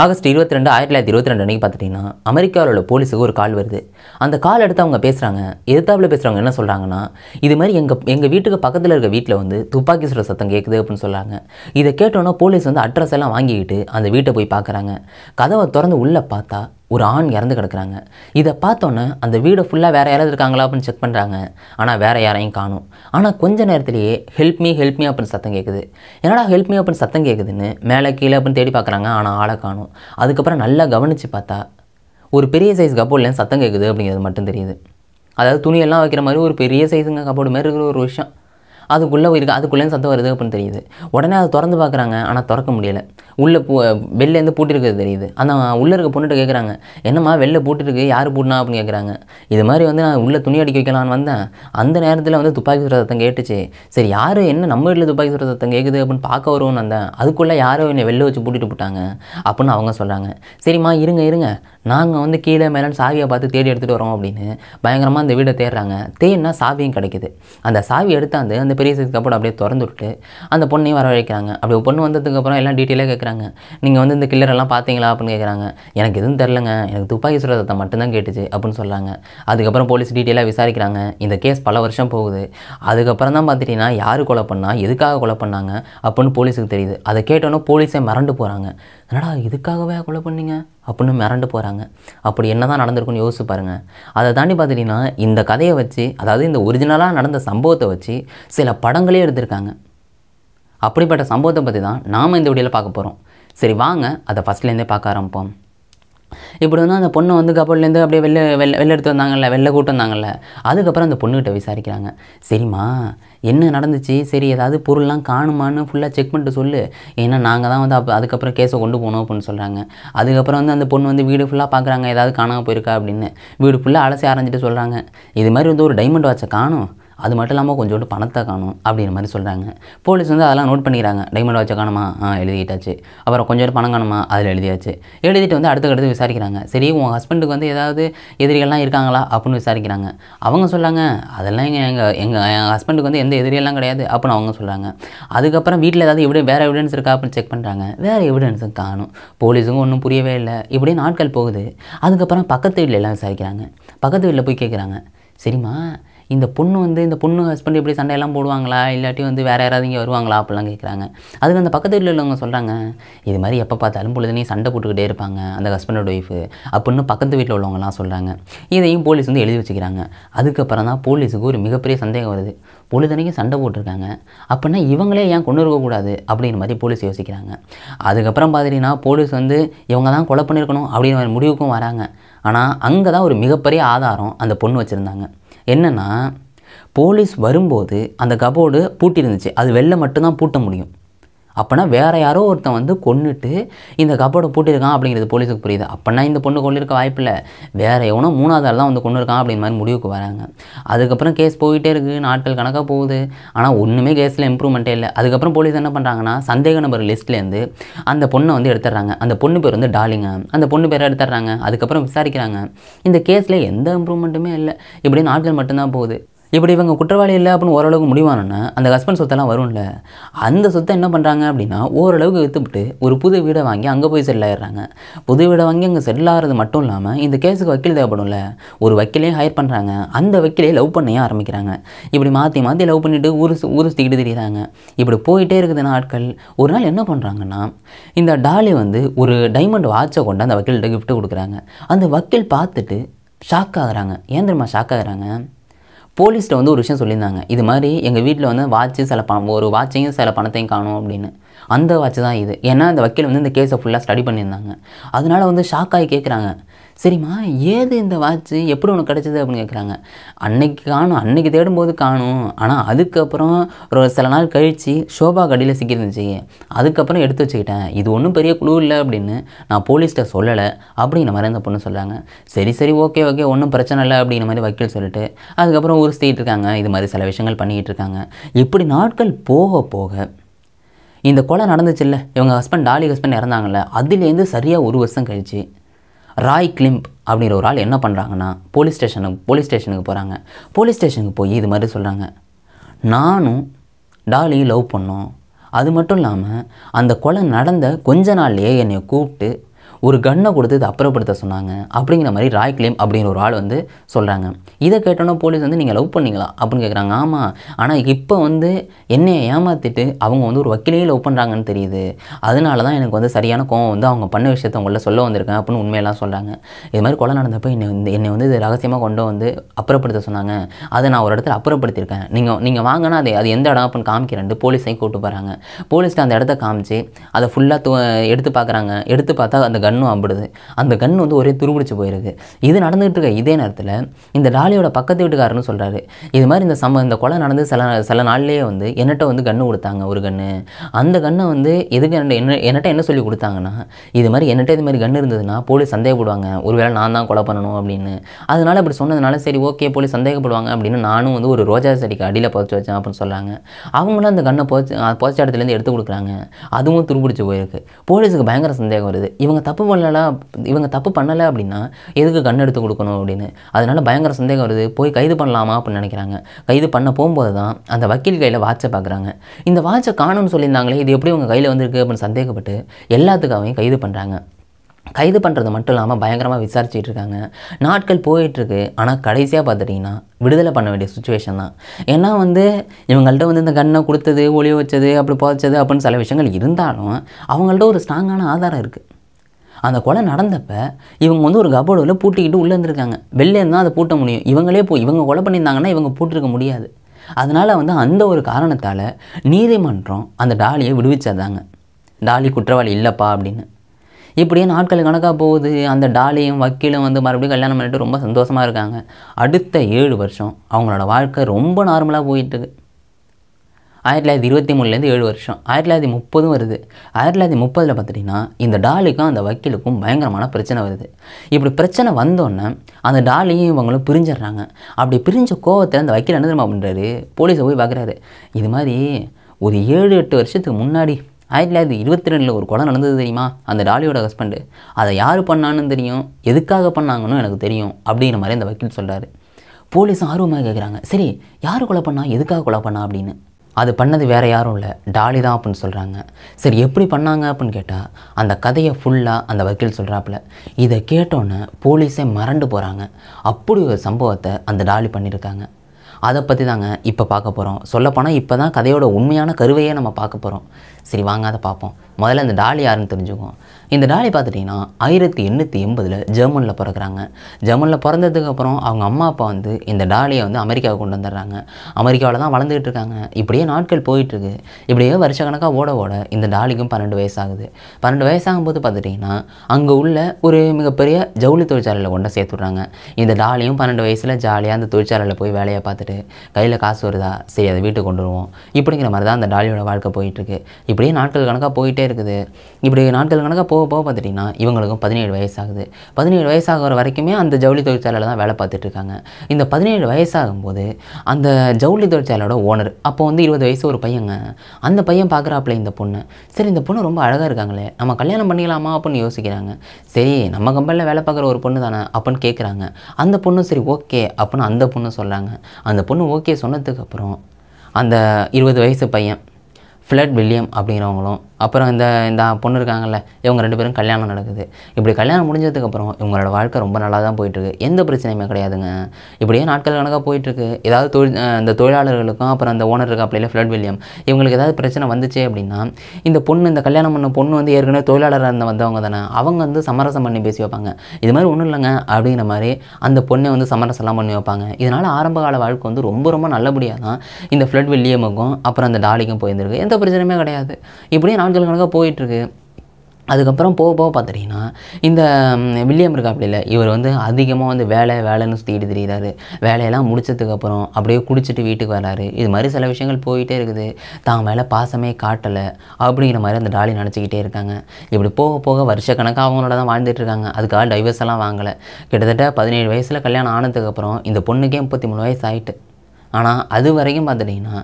August இருபத்தி ரெண்டு ஆயிரத்தி தொள்ளாயிரத்தி இருபத்தி ரெண்டு அன்றைக்கி பார்த்துட்டிங்கன்னா அமெரிக்காவில் உள்ள போலீஸுக்கு ஒரு கால் வருது அந்த கால் எடுத்து அவங்க பேசுகிறாங்க எதிர்த்தாப்பில் பேசுகிறவங்க என்ன சொல்கிறாங்கன்னா இது மாதிரி எங்கள் எங்கள் வீட்டுக்கு பக்கத்தில் இருக்க வீட்டில் வந்து துப்பாக்கி சுட சத்தம் கேட்குது அப்படின்னு சொல்கிறாங்க இதை கேட்டோன்னா போலீஸ் வந்து அட்ரஸ் எல்லாம் வாங்கிக்கிட்டு அந்த வீட்டை போய் பார்க்குறாங்க கதவை திறந்து உள்ளே பார்த்தா ஒரு ஆண் இறந்து கிடக்குறாங்க இதை பார்த்தோன்னே அந்த வீடு ஃபுல்லாக வேறு யாராவது இருக்காங்களா அப்படின்னு செக் பண்ணுறாங்க ஆனால் வேறு யாரையும் காணும் ஆனால் கொஞ்ச நேரத்திலேயே ஹெல்ப் மீ ஹெல்ப் மீ அப்படின்னு சத்தம் கேட்குது என்னடா ஹெல்ப் மீ அப்படின்னு சத்தம் கேட்குதுன்னு மேலே கீழே அப்படின்னு தேடி பார்க்குறாங்க ஆனால் ஆளை காணும் அதுக்கப்புறம் நல்லா கவனித்து பார்த்தா ஒரு பெரிய சைஸ் கபோர்ட்லேருந்து சத்தம் கேட்குது அப்படிங்கிறது மட்டும் தெரியுது அதாவது துணியெல்லாம் வைக்கிற மாதிரி ஒரு பெரிய சைஸுங்க கபோர்டு மாதிரி இருக்கிற ஒரு விஷயம் அதுக்குள்ளே இருக்குது அதுக்குள்ளே சத்தம் வருது அப்படின்னு தெரியுது உடனே அதை திறந்து பார்க்குறாங்க ஆனால் திறக்க முடியலை உள்ளே பூ வெளிலேருந்து பூட்டிருக்கிறது தெரியுது அந்த உள்ளே இருக்க பொண்ணுகிட்ட கேட்குறாங்க என்னம்மா வெளில பூட்டிருக்கு யார் பூட்டினா அப்படின்னு கேட்குறாங்க இது மாதிரி வந்து நான் உள்ளே துணி அடிக்க வைக்கலான்னு வந்தேன் அந்த நேரத்தில் வந்து துப்பாக்கி சுடுற சத்தம் கேட்டுச்சு சரி யார் என்ன நம்ம வீட்டில் துப்பாக்கி சுடுற சத்தம் கேட்குது அப்படின்னு பார்க்க வருவோம்னு வந்தேன் அதுக்குள்ளே யாரோ என்னை வெளில வச்சு பூட்டிட்டு போட்டாங்க அப்படின்னு அவங்க சொல்கிறாங்க சரிம்மா இருங்க இருங்க நாங்கள் வந்து கீழே மேலேன்னு சாவியை பார்த்து தேடி எடுத்துகிட்டு வரோம் அப்படின்னு பயங்கரமாக அந்த வீடை தேடுறாங்க தேடினா சாவியும் கிடைக்கிது அந்த சாவி எடுத்தாந்து அந்த வந்து பெரிய சைஸ் கப்போர்டு அப்படியே திறந்து விட்டு அந்த பொண்ணையும் வரவழைக்கிறாங்க அப்படி பொண்ணு வந்ததுக்கப்புறம் எல்லாம் டீட்டெயிலாக கேட்குறாங்க நீங்கள் வந்து இந்த கில்லரெல்லாம் பார்த்தீங்களா அப்படின்னு கேட்குறாங்க எனக்கு எதுவும் தெரிலங்க எனக்கு துப்பாக்கி சுரதத்தை மட்டும்தான் கேட்டுச்சு அப்படின்னு சொல்கிறாங்க அதுக்கப்புறம் போலீஸ் டீட்டெயிலாக விசாரிக்கிறாங்க இந்த கேஸ் பல வருஷம் போகுது அதுக்கப்புறம் தான் பார்த்துட்டிங்கன்னா யார் கொலை பண்ணால் எதுக்காக கொலை பண்ணாங்க அப்படின்னு போலீஸுக்கு தெரியுது அதை கேட்டோன்னே போலீஸே மறண்டு போகிறாங்க என்னடா இதுக்காகவே கொலை பண்ணீங்க அப்படின்னு மிரண்டு போகிறாங்க அப்படி என்ன தான் நடந்திருக்குன்னு யோசிச்சு பாருங்கள் அதை தாண்டி பார்த்துட்டிங்கன்னா இந்த கதையை வச்சு அதாவது இந்த ஒரிஜினலாக நடந்த சம்பவத்தை வச்சு சில படங்களே எடுத்திருக்காங்க அப்படிப்பட்ட சம்பவத்தை பற்றி தான் நாம் இந்த வீடியோவில் பார்க்க போகிறோம் சரி வாங்க அதை ஃபஸ்ட்லேருந்தே பார்க்க ஆரம்பிப்போம் இப்படி வந்து அந்த பொண்ணை வந்து கப்பல்லேருந்து அப்படியே வெளில வெளில வெளில எடுத்து வந்தாங்கல்ல வெளில கூட்டு வந்தாங்கல்ல அதுக்கப்புறம் அந்த பொண்ணுக்கிட்ட விசாரிக்கிறாங்க சரிம்மா என்ன நடந்துச்சு சரி ஏதாவது பொருள்லாம் காணுமான்னு ஃபுல்லாக செக் பண்ணிட்டு சொல்லு ஏன்னா நாங்கள் தான் வந்து அப் அதுக்கப்புறம் கேஸை கொண்டு போகணும் அப்படின்னு சொல்கிறாங்க அதுக்கப்புறம் வந்து அந்த பொண்ணு வந்து வீடு ஃபுல்லாக பார்க்குறாங்க ஏதாவது காணாமல் போயிருக்கா அப்படின்னு வீடு ஃபுல்லாக அலசி ஆரஞ்சிட்டு சொல்கிறாங்க இது மாதிரி வந்து ஒரு டைமண்ட் வாட்சை காணும் அது மட்டும் இல்லாமல் கொஞ்சோண்டு பணத்தை காணும் அப்படிங்கிற மாதிரி சொல்கிறாங்க போலீஸ் வந்து அதெல்லாம் நோட் பண்ணிக்கிறாங்க டைமண்ட் வாட்சை காணுமா ஆ எழுதிக்கிட்டாச்சு அப்புறம் கொஞ்சோண்டு பணம் காணுமா அதில் எழுதியாச்சு எழுதிட்டு வந்து அடுத்தக்கடுத்து விசாரிக்கிறாங்க சரி உங்கள் ஹஸ்பண்டுக்கு வந்து ஏதாவது எதிரிகள்லாம் இருக்காங்களா அப்படின்னு விசாரிக்கிறாங்க அவங்க சொல்லாங்க அதெல்லாம் எங்கள் எங்கள் எங்கள் என் ஹஸ்பண்டுக்கு வந்து எந்த எதிரியெல்லாம் கிடையாது அப்படின்னு அவங்க சொல்கிறாங்க அதுக்கப்புறம் வீட்டில் ஏதாவது இப்படி வேறு எவிடன்ஸ் இருக்கா அப்படின்னு செக் பண்ணுறாங்க வேறு எவிடன்ஸும் காணும் போலீஸுக்கும் ஒன்றும் புரியவே இல்லை இப்படியே நாட்கள் போகுது அதுக்கப்புறம் பக்கத்து வீட்டில் எல்லாம் விசாரிக்கிறாங்க பக்கத்து வீட்டில் போய் கேட்குறாங்க சரிம்மா இந்த பொண்ணு வந்து இந்த பொண்ணு ஹஸ்பண்ட் எப்படி சண்டையெல்லாம் போடுவாங்களா இல்லாட்டி வந்து வேறு யாராவது இங்கே வருவாங்களா அப்படிலாம் கேட்குறாங்க அதுக்கு அந்த பக்கத்து வீட்டில் உள்ளவங்க சொல்கிறாங்க இது மாதிரி எப்போ பார்த்தாலும் பொழுது நீ சண்டை போட்டுக்கிட்டே இருப்பாங்க அந்த ஹஸ்பண்டோட ஒய்ஃபு அப்படின்னு பக்கத்து வீட்டில் உள்ளவங்கலாம் சொல்கிறாங்க இதையும் போலீஸ் வந்து எழுதி வச்சுக்கிறாங்க அதுக்கப்புறம் தான் போலீஸுக்கு ஒரு மிகப்பெரிய சந்தேகம் வருது பொழுதுனையும் சண்டை போட்டிருக்காங்க அப்படின்னா இவங்களே ஏன் கொண்டு இருக்கக்கூடாது அப்படின்ற மாதிரி போலீஸ் யோசிக்கிறாங்க அதுக்கப்புறம் பார்த்துட்டிங்கன்னா போலீஸ் வந்து இவங்க தான் கொலை பண்ணியிருக்கணும் அப்படின்ற முடிவுக்கும் வராங்க ஆனால் அங்கே தான் ஒரு மிகப்பெரிய ஆதாரம் அந்த பொண்ணு வச்சுருந்தாங்க என்னென்னா போலீஸ் வரும்போது அந்த கபோர்டு பூட்டியிருந்துச்சு அது வெளில மட்டும்தான் பூட்ட முடியும் அப்போனா வேறு யாரோ ஒருத்தன் வந்து கொண்டுட்டு இந்த கபோர்டை பூட்டியிருக்கான் அப்படிங்கிறது போலீஸுக்கு புரியுது அப்படின்னா இந்த பொண்ணு கொண்டிருக்க வாய்ப்பில்லை வேறு எவனோ மூணாவது தான் வந்து கொண்டு இருக்கான் அப்படிங்கிற மாதிரி முடிவுக்கு வராங்க அதுக்கப்புறம் கேஸ் போயிட்டே இருக்குது நாட்கள் கணக்காக போகுது ஆனால் ஒன்றுமே கேஸில் இம்ப்ரூவ்மெண்ட்டே இல்லை அதுக்கப்புறம் போலீஸ் என்ன பண்ணுறாங்கன்னா சந்தேக நபர் லிஸ்ட்லேருந்து அந்த பொண்ணை வந்து எடுத்துடுறாங்க அந்த பொண்ணு பேர் வந்து டாலிங்க அந்த பொண்ணு பேரை எடுத்துடுறாங்க அதுக்கப்புறம் விசாரிக்கிறாங்க இந்த கேஸில் எந்த இம்ப்ரூவ்மெண்ட்டுமே இல்லை இப்படி நாட்கள் மட்டும்தான் போகுது இப்படி இவங்க குற்றவாளி இல்லை அப்படின்னு ஓரளவுக்கு முடிவானோன்னா அந்த ஹஸ்பண்ட் சொத்தெல்லாம் வரும்ல அந்த சொத்தை என்ன பண்ணுறாங்க அப்படின்னா ஓரளவுக்கு விற்றுவிட்டு ஒரு புது வீடை வாங்கி அங்கே போய் செட்டில் ஆயிடுறாங்க புது வீடை வாங்கி அங்கே செட்டில் ஆகிறது மட்டும் இல்லாமல் இந்த கேஸுக்கு வக்கீல் தேவைப்படும்ல ஒரு வக்கீலையும் ஹையர் பண்ணுறாங்க அந்த வக்கீலையே லவ் பண்ணையே ஆரம்பிக்கிறாங்க இப்படி மாற்றி மாற்றி லவ் பண்ணிவிட்டு ஊர் ஊர் சுற்றிக்கிட்டு தெரியுறாங்க இப்படி போயிட்டே இருக்குது நாட்கள் ஒரு நாள் என்ன பண்ணுறாங்கன்னா இந்த டாலி வந்து ஒரு டைமண்ட் வாட்சை கொண்டு அந்த வக்கீல்கிட்ட கிஃப்ட்டு கொடுக்குறாங்க அந்த வக்கீல் பார்த்துட்டு ஷாக் ஆகுறாங்க ஏன் தெரியுமா ஷாக் ஆகுறாங்க போலீஸ்கிட்ட வந்து ஒரு விஷயம் சொல்லியிருந்தாங்க இது மாதிரி எங்கள் வீட்டில் வந்து வாட்ச்சு சில பணம் ஒரு வாட்சையும் சில பணத்தையும் காணும் அப்படின்னு அந்த வாட்ச் தான் இது ஏன்னா அந்த வக்கீல் வந்து இந்த கேஸை ஃபுல்லாக ஸ்டடி பண்ணியிருந்தாங்க அதனால் வந்து ஷாக்காகி கேட்குறாங்க சரிம்மா ஏது இந்த வாட்ச்சு எப்படி உனக்கு கிடச்சிது அப்படின்னு கேட்குறாங்க அன்னைக்கு காணும் அன்னைக்கு தேடும்போது காணும் ஆனால் அதுக்கப்புறம் ஒரு சில நாள் கழித்து ஷோபா கடியில் சிக்கியிருந்துச்சு அதுக்கப்புறம் எடுத்து வச்சுக்கிட்டேன் இது ஒன்றும் பெரிய குழு இல்லை அப்படின்னு நான் போலீஸ்கிட்ட சொல்லலை அப்படிங்கிற மாதிரி அந்த பொண்ணு சொல்கிறாங்க சரி சரி ஓகே ஓகே ஒன்றும் பிரச்சனை இல்லை அப்படிங்கிற மாதிரி வக்கீல் சொல்லிட்டு அதுக்கப்புறம் ஊர் சுற்றிட்டு இருக்காங்க இது மாதிரி சில விஷயங்கள் பண்ணிக்கிட்டு இருக்காங்க இப்படி நாட்கள் போக போக இந்த கொலை இல்லை இவங்க ஹஸ்பண்ட் டாலி ஹஸ்பண்ட் இறந்தாங்கல்ல அதுலேருந்து சரியாக ஒரு வருஷம் கழிச்சு ராய் கிளிம்ப் அப்படிங்கிற ஒரு ஆள் என்ன பண்ணுறாங்கன்னா போலீஸ் ஸ்டேஷனுக்கு போலீஸ் ஸ்டேஷனுக்கு போகிறாங்க போலீஸ் ஸ்டேஷனுக்கு போய் இது மாதிரி சொல்கிறாங்க நானும் டாலி லவ் பண்ணோம் அது மட்டும் இல்லாமல் அந்த கொலை நடந்த கொஞ்ச நாள்லேயே என்னை கூப்பிட்டு ஒரு கன்னை கொடுத்து இதை அப்புறப்படுத்த சொன்னாங்க அப்படிங்கிற மாதிரி ராய் கிளேம் அப்படிங்கிற ஒரு ஆள் வந்து சொல்கிறாங்க இதை கேட்டோன்னா போலீஸ் வந்து நீங்கள் லவ் பண்ணிங்களா அப்படின்னு கேட்குறாங்க ஆமாம் ஆனால் இப்போ வந்து என்னை ஏமாற்றிட்டு அவங்க வந்து ஒரு வக்கீலையே லவ் பண்ணுறாங்கன்னு தெரியுது அதனால தான் எனக்கு வந்து சரியான கோவம் வந்து அவங்க பண்ண விஷயத்த உங்களை சொல்ல வந்திருக்கேன் அப்படின்னு உண்மையெல்லாம் சொல்கிறாங்க இது மாதிரி கொலை நடந்தப்போ என்னை வந்து என்னை வந்து இது ரகசியமாக கொண்டு வந்து அப்புறப்படுத்த சொன்னாங்க அதை நான் ஒரு இடத்துல அப்புறப்படுத்தியிருக்கேன் நீங்கள் நீங்கள் வாங்கினா அது அது எந்த இடம் அப்படின்னு காமிக்கிறேன் போலீஸையும் கூப்பிட்டு போகிறாங்க போலீஸ்கிட்ட அந்த இடத்த காமிச்சு அதை ஃபுல்லாக எடுத்து பார்க்குறாங்க எடுத்து பார்த்தா அந்த கன் கண்ணும் அம்பிடுது அந்த கண் வந்து ஒரே துருபிடிச்சு போயிருக்கு இது நடந்துகிட்டு இருக்க இதே நேரத்தில் இந்த டாலியோட பக்கத்து வீட்டுக்காரன்னு சொல்கிறாரு இது மாதிரி இந்த சம்ம இந்த கொலை நடந்து சில சில நாள்லேயே வந்து என்னட்ட வந்து கன்று கொடுத்தாங்க ஒரு கன்று அந்த கன்னை வந்து எதுக்கு என்ன என்னட்ட என்ன சொல்லி கொடுத்தாங்கன்னா இது மாதிரி என்னட்ட இது மாதிரி கன்று இருந்ததுன்னா போலீஸ் சந்தேகப்படுவாங்க ஒருவேளை நான் தான் கொலை பண்ணணும் அப்படின்னு அதனால் அப்படி சொன்னதுனால சரி ஓகே போலீஸ் சந்தேகப்படுவாங்க அப்படின்னு நானும் வந்து ஒரு ரோஜா செடிக்கு அடியில் புதைச்சி வச்சேன் அப்படின்னு சொல்கிறாங்க அவங்களும் அந்த கண்ணை புதைச்சி புதைச்ச இடத்துலேருந்து எடுத்து கொடுக்குறாங்க அதுவும் துருபிடிச்சு போயிருக்கு போலீஸுக்கு பயங்கர சந்தேகம் வருது இவங்க தப்பு தப்பு பண்ணலாம் இவங்க தப்பு பண்ணலை அப்படின்னா எதுக்கு கண் எடுத்து கொடுக்கணும் அப்படின்னு அதனால் பயங்கர சந்தேகம் வருது போய் கைது பண்ணலாமா அப்படின்னு நினைக்கிறாங்க கைது பண்ண போகும்போது தான் அந்த வக்கீல் கையில் வாட்சை பார்க்குறாங்க இந்த வாட்சை காணும்னு சொல்லியிருந்தாங்களே இது எப்படி உங்கள் கையில் வந்திருக்கு அப்படின்னு சந்தேகப்பட்டு எல்லாத்துக்காகவும் கைது பண்ணுறாங்க கைது பண்ணுறது மட்டும் இல்லாமல் பயங்கரமாக விசாரிச்சுட்டு இருக்காங்க நாட்கள் போயிட்டுருக்கு ஆனால் கடைசியாக பார்த்துட்டிங்கன்னா விடுதலை பண்ண வேண்டிய சுச்சுவேஷன் தான் ஏன்னா வந்து இவங்கள்ட்ட வந்து இந்த கண்ணை கொடுத்தது ஒளி வச்சது அப்படி புதைச்சது அப்படின்னு சில விஷயங்கள் இருந்தாலும் அவங்கள்ட்ட ஒரு ஸ்ட்ராங்கான ஆதாரம் இருக்குது அந்த கொலை நடந்தப்போ இவங்க வந்து ஒரு உள்ள பூட்டிக்கிட்டு உள்ளே இருந்திருக்காங்க வெளில இருந்தால் அதை பூட்ட முடியும் இவங்களே போய் இவங்க கொலை பண்ணியிருந்தாங்கன்னா இவங்க பூட்டிருக்க முடியாது அதனால் வந்து அந்த ஒரு காரணத்தால் நீதிமன்றம் அந்த டாலியை விடுவிச்சாதாங்க டாலி குற்றவாளி இல்லைப்பா அப்படின்னு இப்படியே நாட்கள் கணக்காக போகுது அந்த டாலியும் வக்கீலும் வந்து மறுபடியும் கல்யாணம் பண்ணிட்டு ரொம்ப சந்தோஷமாக இருக்காங்க அடுத்த ஏழு வருஷம் அவங்களோட வாழ்க்கை ரொம்ப நார்மலாக போயிட்டுருக்கு ஆயிரத்தி தொள்ளாயிரத்தி இருபத்தி மூணுலேருந்து ஏழு வருஷம் ஆயிரத்தி தொள்ளாயிரத்தி முப்பதும் வருது ஆயிரத்தி தொள்ளாயிரத்தி முப்பதில் பார்த்துட்டிங்கன்னா இந்த டாலிக்கும் அந்த வக்கீலுக்கும் பயங்கரமான பிரச்சனை வருது இப்படி பிரச்சனை வந்தோடனே அந்த டாலியும் இவங்களும் பிரிஞ்சிடுறாங்க அப்படி பிரிஞ்ச கோவத்தில் அந்த வக்கீல் என்ன தெரியுமா பண்ணுறாரு போலீஸை போய் பார்க்குறாரு இது மாதிரி ஒரு ஏழு எட்டு வருஷத்துக்கு முன்னாடி ஆயிரத்தி தொள்ளாயிரத்தி இருபத்தி ரெண்டில் ஒரு கொலை நடந்தது தெரியுமா அந்த டாலியோட ஹஸ்பண்டு அதை யார் பண்ணான்னு தெரியும் எதுக்காக பண்ணாங்கன்னு எனக்கு தெரியும் அப்படிங்கிற மாதிரி அந்த வக்கீல் சொல்கிறாரு போலீஸும் ஆர்வமாக கேட்குறாங்க சரி யார் கொலை பண்ணா எதுக்காக கொலை பண்ணா அப்படின்னு அது பண்ணது வேறு யாரும் இல்லை டாலி தான் அப்படின்னு சொல்கிறாங்க சரி எப்படி பண்ணாங்க அப்படின்னு கேட்டால் அந்த கதையை ஃபுல்லாக அந்த வக்கீல் சொல்கிறாப்புல இதை கேட்டோன்னே போலீஸே மறண்டு போகிறாங்க அப்படி ஒரு சம்பவத்தை அந்த டாலி பண்ணியிருக்காங்க அதை பற்றி தாங்க இப்போ பார்க்க போகிறோம் சொல்லப்போனால் இப்போ தான் கதையோட உண்மையான கருவையே நம்ம பார்க்க போகிறோம் சரி வாங்க அதை பார்ப்போம் முதல்ல இந்த டாலி யாருன்னு தெரிஞ்சுக்குவோம் இந்த டாலி பார்த்துட்டிங்கன்னா ஆயிரத்தி எண்ணூற்றி எண்பதில் ஜெர்மனில் பிறக்கிறாங்க ஜெர்மனில் பிறந்ததுக்கப்புறம் அவங்க அம்மா அப்பா வந்து இந்த டாலியை வந்து அமெரிக்காவுக்கு கொண்டு வந்துடுறாங்க அமெரிக்காவில் தான் வளர்ந்துக்கிட்டு இருக்காங்க இப்படியே நாட்கள் போயிட்டுருக்கு இப்படியே வருஷக்கணக்காக ஓட ஓட இந்த டாலிக்கும் பன்னெண்டு வயசாகுது பன்னெண்டு வயசாகும்போது பார்த்துட்டிங்கன்னா அங்கே உள்ள ஒரு மிகப்பெரிய ஜவுளி தொழிற்சாலையில் கொண்டு சேர்த்து விட்றாங்க இந்த டாலியும் பன்னெண்டு வயசில் ஜாலியாக அந்த தொழிற்சாலையில் போய் வேலையை பார்த்துட்டு கையில் காசு வருதா சரி அதை வீட்டுக்கு கொண்டு வருவோம் இப்படிங்கிற மாதிரி தான் அந்த டாலியோட வாழ்க்கை போயிட்டுருக்கு இப்படியே நாட்கள் கணக்காக போயிட்டே இருக்குது இப்படி நாட்கள் கணக்காக போக போக பார்த்துட்டிங்கன்னா இவங்களுக்கும் பதினேழு வயசாகுது பதினேழு வயசாகிற வரைக்குமே அந்த ஜவுளி தொழிற்சாலையில் தான் வேலை பார்த்துட்ருக்காங்க இந்த பதினேழு வயசாகும்போது அந்த ஜவுளி தொழிற்சாலையோட ஓனர் அப்போ வந்து இருபது வயசு ஒரு பையங்க அந்த பையன் பார்க்குறாப்புல இந்த பொண்ணு சரி இந்த பொண்ணு ரொம்ப அழகாக இருக்காங்களே நம்ம கல்யாணம் பண்ணிக்கலாமா அப்படின்னு யோசிக்கிறாங்க சரி நம்ம கம்பெனியில் வேலை பார்க்குற ஒரு பொண்ணு தானே அப்படின்னு கேட்குறாங்க அந்த பொண்ணும் சரி ஓகே அப்படின்னு அந்த பொண்ணு சொல்கிறாங்க அந்த பொண்ணு ஓகே சொன்னதுக்கப்புறம் அந்த இருபது வயசு பையன் ஃப்ளட் வில்லியம் அப்படிங்கிறவங்களும் அப்புறம் இந்த இந்த பொண்ணு இருக்காங்கல்ல இவங்க ரெண்டு பேரும் கல்யாணம் நடக்குது இப்படி கல்யாணம் முடிஞ்சதுக்கப்புறம் இவங்களோட வாழ்க்கை ரொம்ப நல்லா தான் போயிட்டுருக்கு எந்த பிரச்சனையுமே கிடையாதுங்க இப்படியே நாட்கள் கணக்காக போயிட்டுருக்கு ஏதாவது தொழில் இந்த தொழிலாளர்களுக்கும் அப்புறம் அந்த ஓனர் இருக்கா பிள்ளைல ஃப்ளட் வில்லியம் இவங்களுக்கு ஏதாவது பிரச்சனை வந்துச்சு அப்படின்னா இந்த பொண்ணு இந்த கல்யாணம் பண்ண பொண்ணு வந்து ஏற்கனவே தொழிலாளராக இருந்த வந்தவங்க தானே அவங்க வந்து சமரசம் பண்ணி பேசி வைப்பாங்க இது மாதிரி ஒன்றும் இல்லைங்க அப்படிங்கிற மாதிரி அந்த பொண்ணை வந்து சமரசம்லாம் பண்ணி வைப்பாங்க இதனால் ஆரம்ப கால வாழ்க்கை வந்து ரொம்ப ரொம்ப நல்லபடியாக தான் இந்த ஃப்ளட் வில்லியமுக்கும் அப்புறம் அந்த டாலிக்கும் போயிருந்துருக்கு எந்த பிரச்சனையுமே கிடையாது இப்படியே நாட்கள் கணக்காக போயிட்டுருக்கு அதுக்கப்புறம் போக போக பார்த்துட்டிங்கன்னா இந்த வில்லியம் இருக்கா அப்படி இல்லை இவர் வந்து அதிகமாக வந்து வேலை வேலைன்னு சுற்றிட்டு தெரிகிறாரு வேலையெல்லாம் முடிச்சதுக்கப்புறம் அப்படியே குடிச்சிட்டு வீட்டுக்கு வராரு இது மாதிரி சில விஷயங்கள் போயிட்டே இருக்குது தான் மேலே பாசமே காட்டலை அப்படிங்கிற மாதிரி அந்த டாலி நினச்சிக்கிட்டே இருக்காங்க இப்படி போக போக வருஷக்கணக்காக அவங்களோட தான் வாழ்ந்துட்டுருக்காங்க இருக்காங்க அதுக்காக டைவர்ஸ் எல்லாம் வாங்கலை கிட்டத்தட்ட பதினேழு வயசில் கல்யாணம் ஆனதுக்கப்புறம் இந்த பொண்ணுக்கே முப்பத்தி மூணு வயசு ஆகிட்டு ஆனால் அது வரைக்கும் பார்த்துட்டிங்கன்னா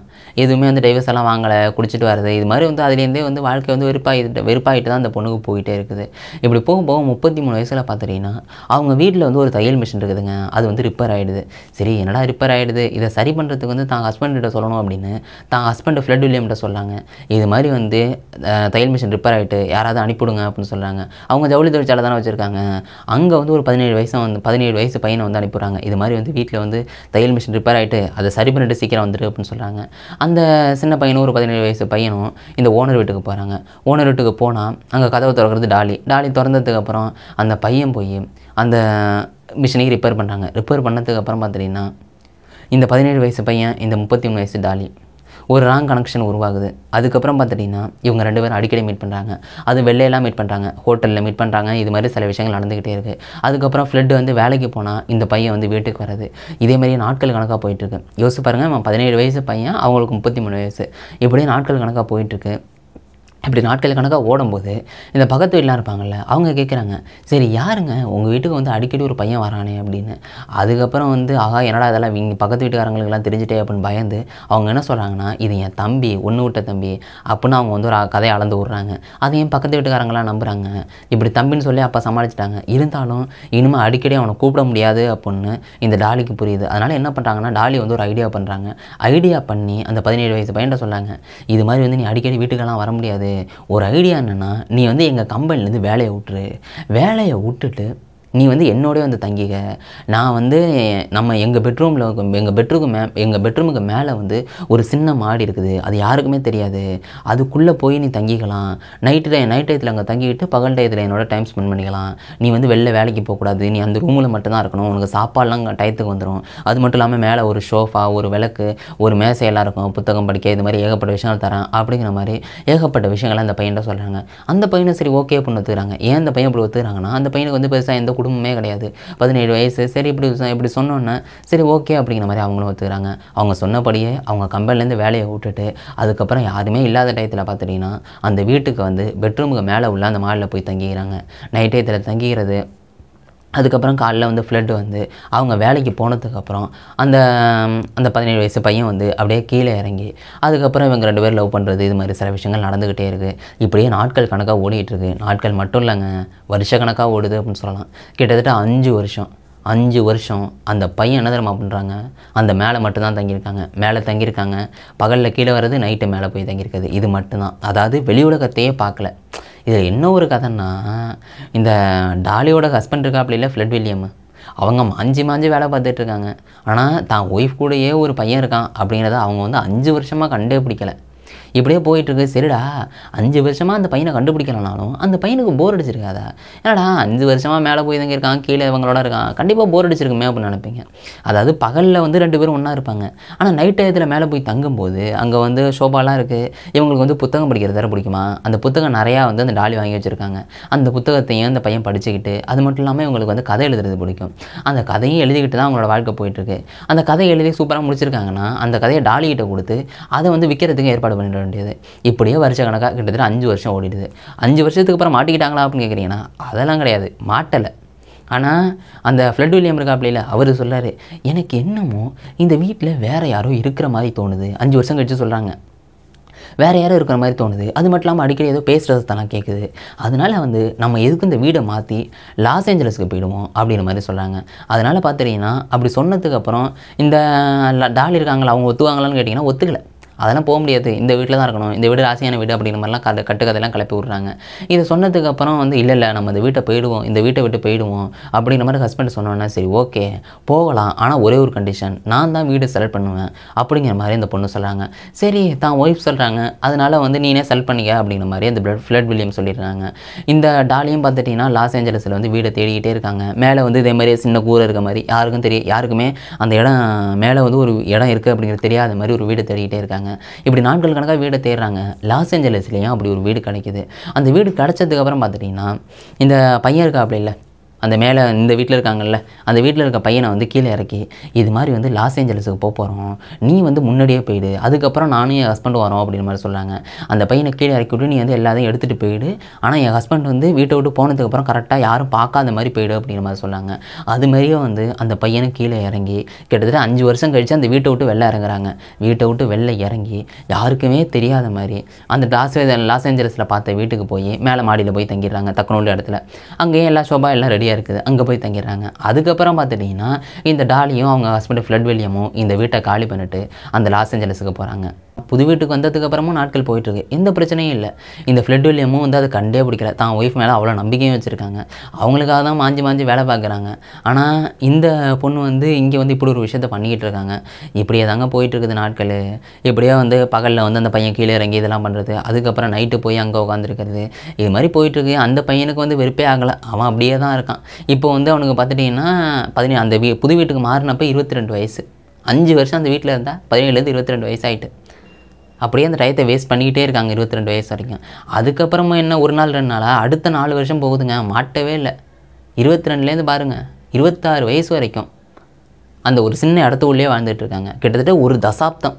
எதுவுமே வந்து டைவர்ஸ் எல்லாம் வாங்கலை குடிச்சிட்டு வரது இது மாதிரி வந்து அதுலேருந்தே வந்து வாழ்க்கை வந்து வெறுப்பாகிட்டு வெறுப்பாகிட்டு தான் அந்த பொண்ணுக்கு போயிட்டே இருக்குது இப்படி போகும் போக முப்பத்தி மூணு வயசில் பார்த்துட்டிங்கன்னா அவங்க வீட்டில் வந்து ஒரு தையல் மிஷின் இருக்குதுங்க அது வந்து ரிப்பேர் ஆகிடுது சரி என்னடா ரிப்பேர் ஆகிடுது இதை சரி பண்ணுறதுக்கு வந்து தான் ஹஸ்பண்ட்கிட்ட சொல்லணும் அப்படின்னு தான் ஹஸ்பண்ட் ஃப்ளட் வில்லியம்கிட்ட சொல்லாங்க இது மாதிரி வந்து தையல் மிஷின் ரிப்பேர் ஆகிட்டு யாராவது அனுப்பிவிடுங்க அப்படின்னு சொல்கிறாங்க அவங்க ஜவுளி தொழிற்சாலை தானே வச்சுருக்காங்க அங்கே வந்து ஒரு பதினேழு வயசு வந்து பதினேழு வயசு பையனை வந்து அனுப்பிடுறாங்க இது மாதிரி வந்து வீட்டில் வந்து தையல் மிஷின் ரிப்பேர் ஆகிட்டு அதை சரி பண்ணிட்டு சீக்கிரம் வந்துட்டு அப்படின்னு சொல்கிறாங்க அந்த சின்ன பையனும் ஒரு பதினேழு வயசு பையனும் இந்த ஓனர் வீட்டுக்கு போகிறாங்க ஓனர் வீட்டுக்கு போனால் அங்கே கதவை திறக்கிறது டாலி டாலி திறந்ததுக்கப்புறம் அந்த பையன் போய் அந்த மிஷினைக்கு ரிப்பேர் பண்ணுறாங்க ரிப்பேர் பண்ணதுக்கப்புறம் பார்த்துட்டிங்கன்னா இந்த பதினேழு வயசு பையன் இந்த முப்பத்தி மூணு வயசு டாலி ஒரு ராங் கனெக்ஷன் உருவாகுது அதுக்கப்புறம் பார்த்துட்டிங்கன்னா இவங்க ரெண்டு பேரும் அடிக்கடி மீட் பண்ணுறாங்க அது வெளிலலாம் மீட் பண்ணுறாங்க ஹோட்டலில் மீட் பண்ணுறாங்க இது மாதிரி சில விஷயங்கள் நடந்துக்கிட்டே இருக்குது அதுக்கப்புறம் ஃப்ளட் வந்து வேலைக்கு போனால் இந்த பையன் வந்து வீட்டுக்கு இதே இதேமாதிரி நாட்கள் கணக்காக போயிட்டுருக்கு யோசிச்சு பாருங்கள் பதினேழு வயசு பையன் அவங்களுக்கு முப்பத்தி மூணு வயசு இப்படியே நாட்கள் கணக்காக போயிட்டுருக்கு இப்படி நாட்கள் கணக்காக ஓடும்போது இந்த பக்கத்து வீட்டிலாம் இருப்பாங்கள்ல அவங்க கேட்குறாங்க சரி யாருங்க உங்கள் வீட்டுக்கு வந்து அடிக்கடி ஒரு பையன் வரானே அப்படின்னு அதுக்கப்புறம் வந்து ஆகா என்னடா இதெல்லாம் இங்கே பக்கத்து வீட்டுக்காரங்களுக்கெல்லாம் தெரிஞ்சிட்டே அப்படின்னு பயந்து அவங்க என்ன சொல்கிறாங்கன்னா இது என் தம்பி ஒன்று விட்ட தம்பி அப்படின்னு அவங்க வந்து ஒரு கதையை அளந்து விட்றாங்க அதையும் பக்கத்து வீட்டுக்காரங்களாம் நம்புகிறாங்க இப்படி தம்பின்னு சொல்லி அப்போ சமாளிச்சிட்டாங்க இருந்தாலும் இனிமேல் அடிக்கடி அவனை கூப்பிட முடியாது அப்படின்னு இந்த டாலிக்கு புரியுது அதனால் என்ன பண்ணுறாங்கன்னா டாலி வந்து ஒரு ஐடியா பண்ணுறாங்க ஐடியா பண்ணி அந்த பதினேழு வயசு பையன்கிட்ட சொன்னாங்க இது மாதிரி வந்து நீ அடிக்கடி வீட்டுக்கெல்லாம் வர முடியாது ஒரு ஐடியா என்னென்னா நீ வந்து எங்கள் கம்பெனிலேருந்து வேலையை விட்டுரு வேலையை விட்டுட்டு நீ வந்து என்னோடய வந்து தங்கிக்க நான் வந்து நம்ம எங்கள் பெட்ரூமில் எங்கள் பெட்ரூமுக்கு மே எங்கள் பெட்ரூமுக்கு மேலே வந்து ஒரு சின்ன மாடி இருக்குது அது யாருக்குமே தெரியாது அதுக்குள்ளே போய் நீ தங்கிக்கலாம் நைட்டு நைட் டயத்தில் அங்கே தங்கிக்கிட்டு பகல் டயத்தில் என்னோட டைம் ஸ்பெண்ட் பண்ணிக்கலாம் நீ வந்து வெளில வேலைக்கு போகக்கூடாது நீ அந்த ரூமில் மட்டும்தான் இருக்கணும் உனக்கு சாப்பாடெலாம் டயத்துக்கு வந்துடும் அது மட்டும் இல்லாமல் மேலே ஒரு ஷோஃபா ஒரு விளக்கு ஒரு மேசையெல்லாம் இருக்கும் புத்தகம் படிக்க இது மாதிரி ஏகப்பட்ட விஷயங்கள் தரேன் அப்படிங்கிற மாதிரி ஏகப்பட்ட விஷயங்கள்லாம் அந்த பையன்கிட்ட சொல்கிறாங்க அந்த பையனை சரி ஓகே அப்படின்னு ஒத்துக்கிறாங்க ஏன் அந்த பையன் அப்படி ஒத்துக்கிறாங்கன்னா அந்த பையனுக்கு வந்து பெருசாக எந்த குடும்பமே கிடையாது பதினேழு வயசு சரி இப்படி இப்படி சொன்னோன்னே சரி ஓகே அப்படிங்கிற மாதிரி அவங்களும் ஒத்துக்கிறாங்க அவங்க சொன்னபடியே அவங்க கம்பெனிலேருந்து வேலையை விட்டுட்டு அதுக்கப்புறம் யாருமே இல்லாத டயத்தில் பார்த்துட்டிங்கன்னா அந்த வீட்டுக்கு வந்து பெட்ரூமுக்கு மேலே உள்ள அந்த மாடில் போய் தங்கிக்கிறாங்க நைட் டயத்தில் தங்கிக்கிறது அதுக்கப்புறம் காலைல வந்து ஃப்ளட்டு வந்து அவங்க வேலைக்கு போனதுக்கப்புறம் அந்த அந்த பதினேழு வயசு பையன் வந்து அப்படியே கீழே இறங்கி அதுக்கப்புறம் இவங்க ரெண்டு பேர் லவ் பண்ணுறது இது மாதிரி சில விஷயங்கள் நடந்துக்கிட்டே இருக்குது இப்படியே நாட்கள் கணக்காக ஓடிட்டுருக்கு நாட்கள் மட்டும் இல்லைங்க வருஷ கணக்காக ஓடுது அப்படின்னு சொல்லலாம் கிட்டத்தட்ட அஞ்சு வருஷம் அஞ்சு வருஷம் அந்த பையன் என்ன தெரியுமா பண்ணுறாங்க அந்த மேலே மட்டும்தான் தங்கியிருக்காங்க மேலே தங்கியிருக்காங்க பகலில் கீழே வர்றது நைட்டு மேலே போய் தங்கியிருக்கிறது இது மட்டும்தான் அதாவது வெளி உலகத்தையே பார்க்கல இதில் என்ன ஒரு கதைன்னா இந்த டாலியோட ஹஸ்பண்ட் இருக்காப்புல இல்லை ஃப்ளட் வில்லியம் அவங்க மாஞ்சி மாஞ்சி வேலை பார்த்துட்ருக்காங்க ஆனால் தான் ஒய்ஃப் கூடயே ஒரு பையன் இருக்கான் அப்படிங்கிறத அவங்க வந்து அஞ்சு வருஷமாக கண்டே பிடிக்கலை இப்படியே போயிட்டுருக்கு சரிடா அஞ்சு வருஷமாக அந்த பையனை கண்டுபிடிக்கலனாலும் அந்த பையனுக்கு போர் அடிச்சிருக்காதா என்னடா அஞ்சு வருஷமாக மேலே போய் தங்க இருக்கான் கீழே இவங்களோட இருக்கான் கண்டிப்பாக போர் அடிச்சிருக்குமே அப்படின்னு நினைப்பீங்க அதாவது பகலில் வந்து ரெண்டு பேரும் ஒன்றா இருப்பாங்க ஆனால் நைட் டயத்தில் மேலே போய் தங்கும்போது அங்கே வந்து ஷோபாலாம் இருக்குது இவங்களுக்கு வந்து புத்தகம் படிக்கிறது தர பிடிக்குமா அந்த புத்தகம் நிறையா வந்து அந்த டாலி வாங்கி வச்சுருக்காங்க அந்த புத்தகத்தையும் அந்த பையன் படிச்சுக்கிட்டு அது மட்டும் இல்லாமல் இவங்களுக்கு வந்து கதை எழுதுறது பிடிக்கும் அந்த கதையும் எழுதிக்கிட்டு தான் அவங்களோட வாழ்க்கை போயிட்டுருக்கு அந்த கதையை எழுதி சூப்பராக முடிச்சிருக்காங்கன்னா அந்த கதையை டாலிகிட்ட கொடுத்து அதை வந்து விற்கிறதுக்கு ஏற்பாடு பண்ணிட்டு வேண்டியது இப்படியே வருஷ கணக்காக கிட்டத்தட்ட அஞ்சு வருஷம் ஓடிடுது அஞ்சு வருஷத்துக்கு அப்புறம் மாட்டிக்கிட்டாங்களா அப்படின்னு கேட்குறீங்கன்னா அதெல்லாம் கிடையாது மாட்டலை ஆனால் அந்த ஃப்ளட் வில்லியம் இருக்காப்லையில் அவர் சொல்கிறார் எனக்கு என்னமோ இந்த வீட்டில் வேறு யாரோ இருக்கிற மாதிரி தோணுது அஞ்சு வருஷம் கழித்து சொல்கிறாங்க வேறு யாரும் இருக்கிற மாதிரி தோணுது அது மட்டும் இல்லாமல் அடிக்கடி ஏதோ பேசுகிறது கேட்குது அதனால் வந்து நம்ம எதுக்கு இந்த வீடை மாற்றி லாஸ் ஏஞ்சலஸ்க்கு போயிடுவோம் அப்படின்ற மாதிரி சொல்கிறாங்க அதனால் பார்த்துட்டிங்கன்னா அப்படி சொன்னதுக்கப்புறம் இந்த டால் இருக்காங்களா அவங்க ஒத்துவாங்களான்னு கேட்டிங்கன்னா ஒத்துக்கலை அதெல்லாம் போக முடியாது இந்த வீட்டில் தான் இருக்கணும் இந்த வீடு ராசியான வீடு அப்படிங்கிற மாதிரிலாம் கதை கட்டுக்கதையெல்லாம் கிளப்பி விட்றாங்க இதை சொன்னதுக்கப்புறம் வந்து இல்லை இல்லை நம்ம இந்த வீட்டை போயிடுவோம் இந்த வீட்டை விட்டு போயிடுவோம் அப்படிங்கிற மாதிரி ஹஸ்பண்ட் சொன்னோன்னா சரி ஓகே போகலாம் ஆனால் ஒரே ஒரு கண்டிஷன் நான் தான் வீடு செலக்ட் பண்ணுவேன் அப்படிங்கிற மாதிரி இந்த பொண்ணு சொல்கிறாங்க சரி தான் ஒய்ஃப் சொல்கிறாங்க அதனால் வந்து நீனே செலக்ட் பண்ணிக்க அப்படிங்கிற மாதிரி அந்த பிளட் ஃப்ளட் வில்லியம் சொல்லிடுறாங்க இந்த டாலியும் பார்த்துட்டிங்கன்னா லாஸ் ஏஞ்சலஸில் வந்து வீடை தேடிக்கிட்டே இருக்காங்க மேலே வந்து இதே மாதிரி சின்ன கூரை இருக்க மாதிரி யாருக்கும் தெரிய யாருக்குமே அந்த இடம் மேலே வந்து ஒரு இடம் இருக்குது அப்படிங்கிறது தெரியாத மாதிரி ஒரு வீடு தேடிக்கிட்டே இருக்காங்க இப்படி நாட்கள் கணக்காக வீடை தேடுறாங்க லாஸ் ஏஞ்சலஸ்லேயும் அப்படி ஒரு வீடு கிடைக்கிது அந்த வீடு கிடச்சதுக்கப்புறம் பார்த்துட்டிங்கன்னா இந்த பையன் இருக்கா அப்படி இல்லை அந்த மேலே இந்த வீட்டில் இருக்காங்கல்ல அந்த வீட்டில் இருக்க பையனை வந்து கீழே இறக்கி இது மாதிரி வந்து லாஸ் ஏஞ்சல்ஸுக்கு போக போகிறோம் நீ வந்து முன்னாடியே போயிடு அதுக்கப்புறம் நானும் என் ஹஸ்பண்ட் வரோம் அப்படின்னு மாதிரி சொல்கிறாங்க அந்த பையனை கீழே இறக்கி விட்டு நீ வந்து எல்லாத்தையும் எடுத்துகிட்டு போயிடு ஆனால் என் ஹஸ்பண்ட் வந்து வீட்டை விட்டு போனதுக்கப்புறம் கரெக்டாக யாரும் பார்க்காத மாதிரி போயிடு அப்படிங்கிற மாதிரி சொன்னாங்க அது மாதிரியே வந்து அந்த பையனை கீழே இறங்கி கிட்டத்தட்ட அஞ்சு வருஷம் கழித்து அந்த வீட்டை விட்டு வெளில இறங்குறாங்க வீட்டை விட்டு வெளில இறங்கி யாருக்குமே தெரியாத மாதிரி அந்த லாஸ் லாஸ் ஏஞ்சல்ஸில் பார்த்த வீட்டுக்கு போய் மேலே மாடியில் போய் தங்கிடுறாங்க தக்கனோடு இடத்துல அங்கேயும் எல்லா ஷோபா எல்லாம் ரெடி ஃப்ரீயாக இருக்குது அங்கே போய் தங்கிடுறாங்க அதுக்கப்புறம் பார்த்துட்டிங்கன்னா இந்த டாலியும் அவங்க ஹஸ்பண்ட் ஃப்ளட் வில்லியமும் இந்த வீட்டை காலி பண்ணிவிட்டு அந்த லாஸ் ஏஞ்சலஸுக்கு போகிறாங்க புது வீட்டுக்கு வந்ததுக்கு அப்புறமும் நாட்கள் போயிட்டுருக்கு எந்த பிரச்சனையும் இல்லை இந்த ஃப்ளட் வில்லியமும் வந்து அதை கண்டே பிடிக்கல தான் ஒய்ஃப் மேலே அவ்வளோ நம்பிக்கையும் வச்சுருக்காங்க அவங்களுக்காக தான் மாஞ்சி மாஞ்சி வேலை பார்க்குறாங்க ஆனால் இந்த பொண்ணு வந்து இங்கே வந்து இப்படி ஒரு விஷயத்த பண்ணிக்கிட்டு இருக்காங்க இப்படியே தாங்க போயிட்டுருக்குது நாட்கள் இப்படியே வந்து பகலில் வந்து அந்த பையன் கீழே இறங்கி இதெல்லாம் பண்ணுறது அதுக்கப்புறம் நைட்டு போய் அங்கே உட்காந்துருக்கிறது இது மாதிரி போயிட்டுருக்கு அந்த பையனுக்கு வந்து வெறுப்பே ஆகலை அவன் அப்படியே தான் இருக்கான் இப்போ வந்து அவனுக்கு பார்த்துட்டிங்கன்னா பதினேழு அந்த வீ புது வீட்டுக்கு மாறினப்போ இருபத்தி ரெண்டு வயசு அஞ்சு வருஷம் அந்த வீட்டில் இருந்தால் பதினேழுலேருந்து இருபத்தி ரெண்டு வயசாகிட்டு அப்படியே அந்த டயத்தை வேஸ்ட் பண்ணிக்கிட்டே இருக்காங்க இருபத்தி ரெண்டு வயசு வரைக்கும் அதுக்கப்புறமா என்ன ஒரு நாள் ரெண்டு நாளாக அடுத்த நாலு வருஷம் போகுதுங்க மாட்டவே இல்லை இருபத்தி ரெண்டுலேருந்து பாருங்கள் இருபத்தாறு வயசு வரைக்கும் அந்த ஒரு சின்ன உள்ளே வாழ்ந்துட்டுருக்காங்க கிட்டத்தட்ட ஒரு தசாப்தம்